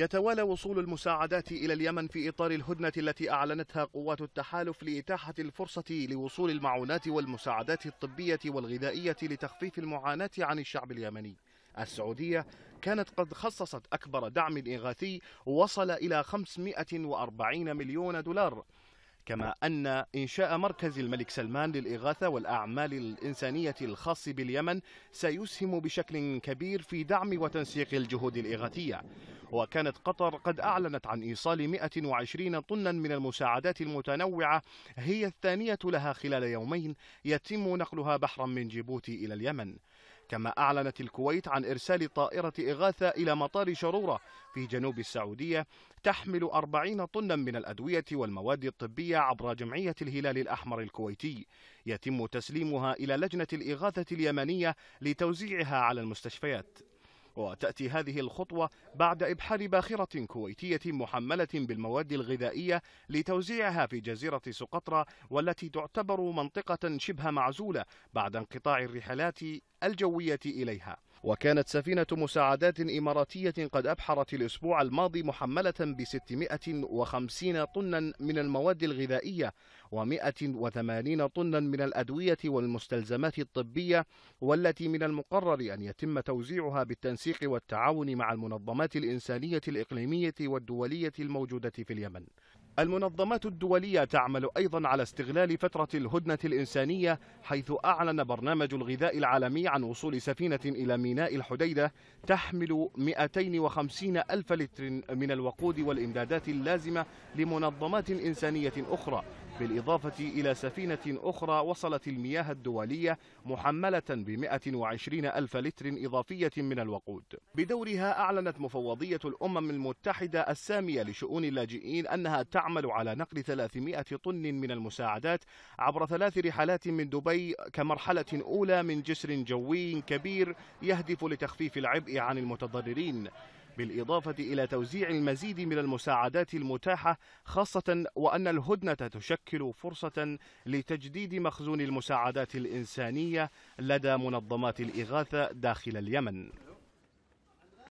يتوالى وصول المساعدات إلى اليمن في إطار الهدنة التي أعلنتها قوات التحالف لإتاحة الفرصة لوصول المعونات والمساعدات الطبية والغذائية لتخفيف المعاناة عن الشعب اليمني السعودية كانت قد خصصت أكبر دعم إغاثي وصل إلى 540 مليون دولار كما أن إنشاء مركز الملك سلمان للإغاثة والأعمال الإنسانية الخاص باليمن سيسهم بشكل كبير في دعم وتنسيق الجهود الإغاثية وكانت قطر قد أعلنت عن إيصال 120 طنا من المساعدات المتنوعة هي الثانية لها خلال يومين يتم نقلها بحرا من جيبوتي إلى اليمن كما أعلنت الكويت عن إرسال طائرة إغاثة إلى مطار شرورة في جنوب السعودية تحمل أربعين طنا من الأدوية والمواد الطبية عبر جمعية الهلال الأحمر الكويتي يتم تسليمها إلى لجنة الإغاثة اليمنية لتوزيعها على المستشفيات وتأتي هذه الخطوة بعد إبحار باخرة كويتية محملة بالمواد الغذائية لتوزيعها في جزيرة سقطرى والتي تعتبر منطقة شبه معزولة بعد انقطاع الرحلات الجوية إليها وكانت سفينة مساعدات إماراتية قد أبحرت الأسبوع الماضي محملة ب 650 طنا من المواد الغذائية و180 طنا من الأدوية والمستلزمات الطبية والتي من المقرر أن يتم توزيعها بالتنسيق والتعاون مع المنظمات الإنسانية الإقليمية والدولية الموجودة في اليمن. المنظمات الدولية تعمل أيضا على استغلال فترة الهدنة الإنسانية حيث أعلن برنامج الغذاء العالمي عن وصول سفينة إلى ميناء ميناء الحديدة تحمل 250 ألف لتر من الوقود والإمدادات اللازمة لمنظمات إنسانية أخرى بالإضافة إلى سفينة أخرى وصلت المياه الدولية محملة ب 120 ألف لتر إضافية من الوقود بدورها أعلنت مفوضية الأمم المتحدة السامية لشؤون اللاجئين أنها تعمل على نقل 300 طن من المساعدات عبر ثلاث رحلات من دبي كمرحلة أولى من جسر جوي كبير يهدف لتخفيف العبء عن المتضررين بالإضافة إلى توزيع المزيد من المساعدات المتاحة خاصة وأن الهدنة تشكل فرصة لتجديد مخزون المساعدات الإنسانية لدى منظمات الإغاثة داخل اليمن